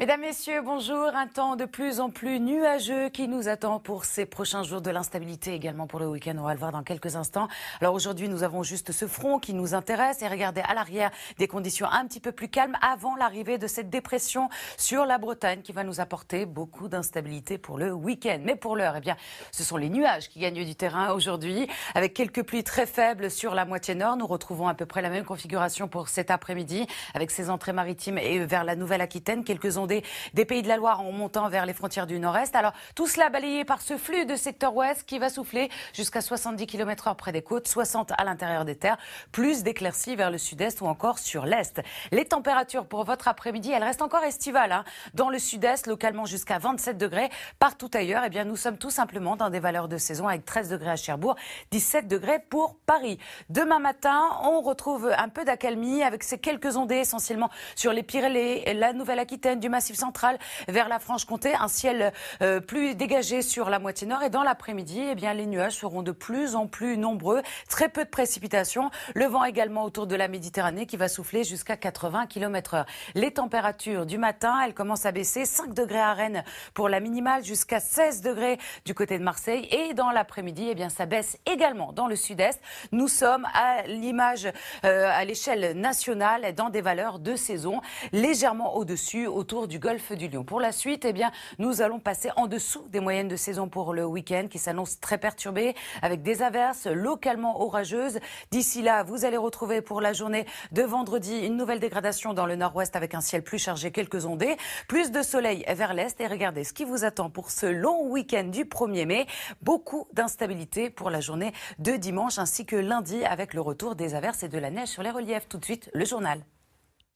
Mesdames, Messieurs, bonjour. Un temps de plus en plus nuageux qui nous attend pour ces prochains jours de l'instabilité, également pour le week-end. On va le voir dans quelques instants. Alors aujourd'hui, nous avons juste ce front qui nous intéresse et regardez à l'arrière des conditions un petit peu plus calmes avant l'arrivée de cette dépression sur la Bretagne qui va nous apporter beaucoup d'instabilité pour le week-end. Mais pour l'heure, eh bien, ce sont les nuages qui gagnent du terrain aujourd'hui avec quelques pluies très faibles sur la moitié nord. Nous retrouvons à peu près la même configuration pour cet après-midi avec ces entrées maritimes et vers la Nouvelle-Aquitaine. Quelques ondes des, pays de la Loire en montant vers les frontières du nord-est. Alors tout cela balayé par ce flux de secteur ouest qui va souffler jusqu'à 70 km/h près des côtes, 60 à l'intérieur des terres, plus d'éclaircies vers le sud-est ou encore sur l'est. Les températures pour votre après-midi, elles restent encore estivales. Hein. Dans le sud-est, localement jusqu'à 27 degrés. Partout ailleurs, eh bien, nous sommes tout simplement dans des valeurs de saison avec 13 degrés à Cherbourg, 17 degrés pour Paris. Demain matin, on retrouve un peu d'accalmie avec ces quelques ondées essentiellement sur les Pyrénées, la Nouvelle-Aquitaine, du Matin massif central vers la Franche-Comté, un ciel euh, plus dégagé sur la moitié nord. Et dans l'après-midi, eh bien, les nuages seront de plus en plus nombreux. Très peu de précipitations. Le vent également autour de la Méditerranée qui va souffler jusqu'à 80 km heure. Les températures du matin, elles commencent à baisser. 5 degrés à Rennes pour la minimale, jusqu'à 16 degrés du côté de Marseille. Et dans l'après-midi, eh bien, ça baisse également dans le sud-est. Nous sommes à l'image, euh, à l'échelle nationale, dans des valeurs de saison légèrement au-dessus, autour du golfe du Lion. Pour la suite, eh bien, nous allons passer en dessous des moyennes de saison pour le week-end qui s'annonce très perturbé avec des averses localement orageuses. D'ici là, vous allez retrouver pour la journée de vendredi une nouvelle dégradation dans le nord-ouest avec un ciel plus chargé, quelques ondées, plus de soleil vers l'est et regardez ce qui vous attend pour ce long week-end du 1er mai. Beaucoup d'instabilité pour la journée de dimanche ainsi que lundi avec le retour des averses et de la neige sur les reliefs. Tout de suite, le journal.